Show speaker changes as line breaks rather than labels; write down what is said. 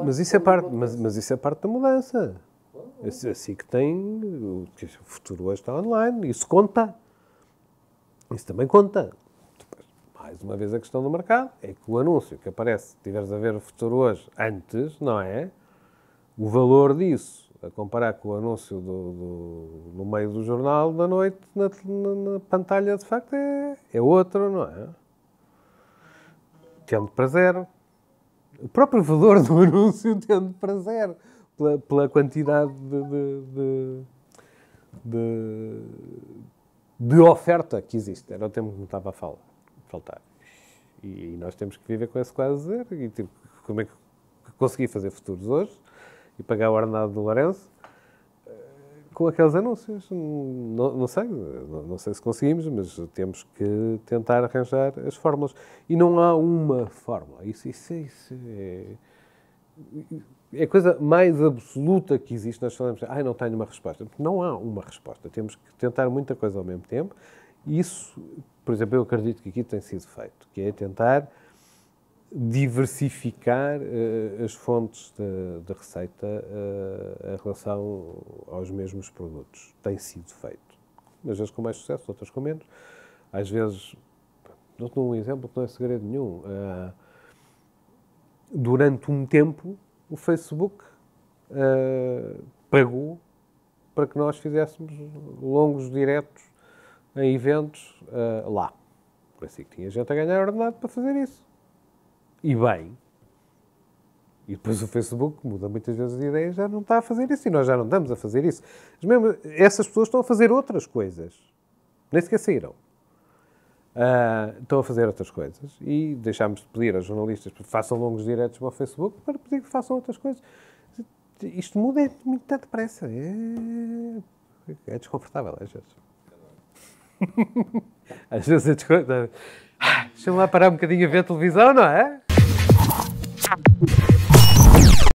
parte. Mas isso é parte, mas, mas isso é parte da mudança. Assim que tem, o futuro hoje está online, isso conta. Isso também conta. Depois, mais uma vez a questão do mercado, é que o anúncio que aparece, se tiveres a ver o futuro hoje antes, não é? O valor disso, a comparar com o anúncio do, do no meio do jornal da noite, na, na, na pantalha, de facto, é, é outro, não é? Tendo para zero o próprio valor do anúncio tende para zero, pela, pela quantidade de de, de, de, de, oferta que existe. Era o tempo que me estava a falar, faltar. E, e, nós temos que viver com esse quase zero. E tipo, como é que consegui fazer futuros hoje e pagar o ordenado do Lourenço? com aqueles anúncios. Não, não sei, não, não, sei se conseguimos, mas temos que tentar arranjar as fórmulas. E não há uma fórmula. Isso, isso, isso é, é a coisa mais absoluta que existe. Nós falamos, ah, não tenho uma resposta. Não há uma resposta. Temos que tentar muita coisa ao mesmo tempo. Isso, por exemplo, eu acredito que aqui tem sido feito, que é tentar diversificar uh, as fontes de, de receita uh, em relação aos mesmos produtos. Tem sido feito. Umas vezes com mais sucesso, outras com menos. Às vezes, dou-te um exemplo que não é segredo nenhum. Uh, durante um tempo, o Facebook pagou para que nós fizéssemos longos diretos em eventos lá. Por assim que tinha gente a ganhar ordenado para fazer isso e bem, e depois o Facebook muda muitas vezes de ideia já não está a fazer isso e nós já não estamos a fazer isso. Mas mesmo essas pessoas estão a fazer outras coisas. Nem sequer saíram. Uh, estão a fazer outras coisas e deixámos de pedir aos jornalistas que façam longos diretos para o Facebook para pedir que façam outras coisas. Isto muda é muito depressa. É, é desconfortável às vezes. às vezes é desconfortável. Ah, deixa-me lá parar um bocadinho a ver a televisão, não é?